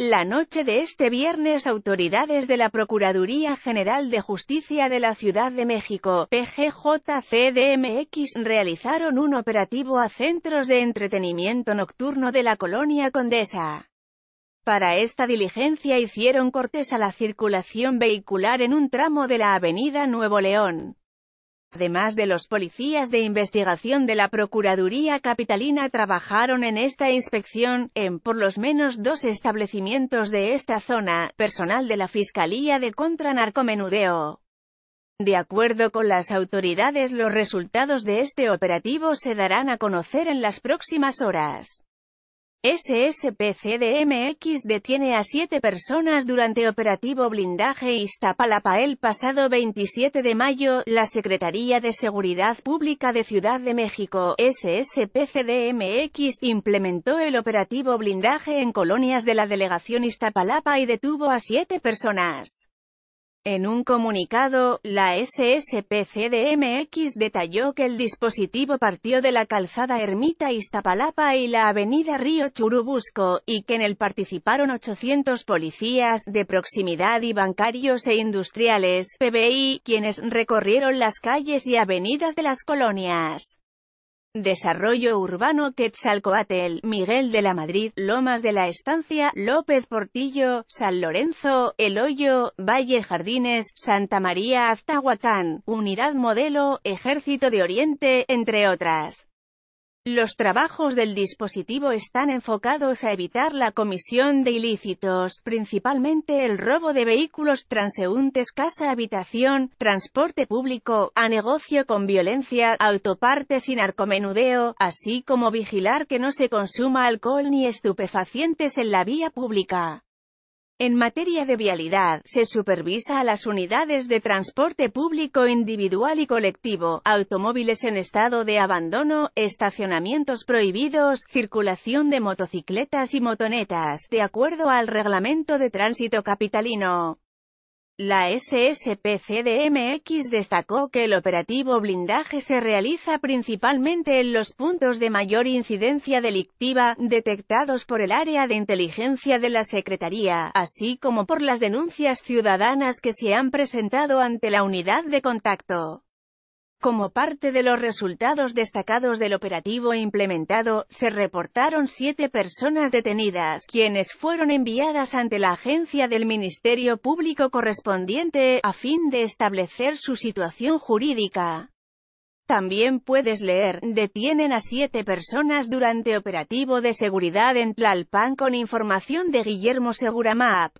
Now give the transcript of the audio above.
La noche de este viernes autoridades de la Procuraduría General de Justicia de la Ciudad de México, PGJCDMX, realizaron un operativo a centros de entretenimiento nocturno de la colonia Condesa. Para esta diligencia hicieron cortes a la circulación vehicular en un tramo de la avenida Nuevo León, Además de los policías de investigación de la Procuraduría Capitalina trabajaron en esta inspección, en por lo menos dos establecimientos de esta zona, personal de la Fiscalía de Contra Narcomenudeo. De acuerdo con las autoridades los resultados de este operativo se darán a conocer en las próximas horas. SSPCDMX detiene a siete personas durante operativo blindaje Iztapalapa el pasado 27 de mayo, la Secretaría de Seguridad Pública de Ciudad de México, SSPCDMX, implementó el operativo blindaje en colonias de la delegación Iztapalapa y detuvo a siete personas. En un comunicado, la SSPCDMX detalló que el dispositivo partió de la calzada Ermita Iztapalapa y la avenida Río Churubusco, y que en él participaron 800 policías de proximidad y bancarios e industriales, PBI, quienes recorrieron las calles y avenidas de las colonias. Desarrollo Urbano Quetzalcoatl, Miguel de la Madrid, Lomas de la Estancia, López Portillo, San Lorenzo, El Hoyo, Valle Jardines, Santa María Aztahuacán, Unidad Modelo, Ejército de Oriente, entre otras. Los trabajos del dispositivo están enfocados a evitar la comisión de ilícitos, principalmente el robo de vehículos transeúntes, casa, habitación, transporte público, a negocio con violencia, autopartes y narcomenudeo, así como vigilar que no se consuma alcohol ni estupefacientes en la vía pública. En materia de vialidad, se supervisa a las unidades de transporte público individual y colectivo, automóviles en estado de abandono, estacionamientos prohibidos, circulación de motocicletas y motonetas, de acuerdo al Reglamento de Tránsito Capitalino. La SSPCDMX destacó que el operativo blindaje se realiza principalmente en los puntos de mayor incidencia delictiva, detectados por el área de inteligencia de la Secretaría, así como por las denuncias ciudadanas que se han presentado ante la unidad de contacto. Como parte de los resultados destacados del operativo implementado, se reportaron siete personas detenidas, quienes fueron enviadas ante la agencia del Ministerio Público correspondiente, a fin de establecer su situación jurídica. También puedes leer, detienen a siete personas durante operativo de seguridad en Tlalpan con información de Guillermo Seguramap.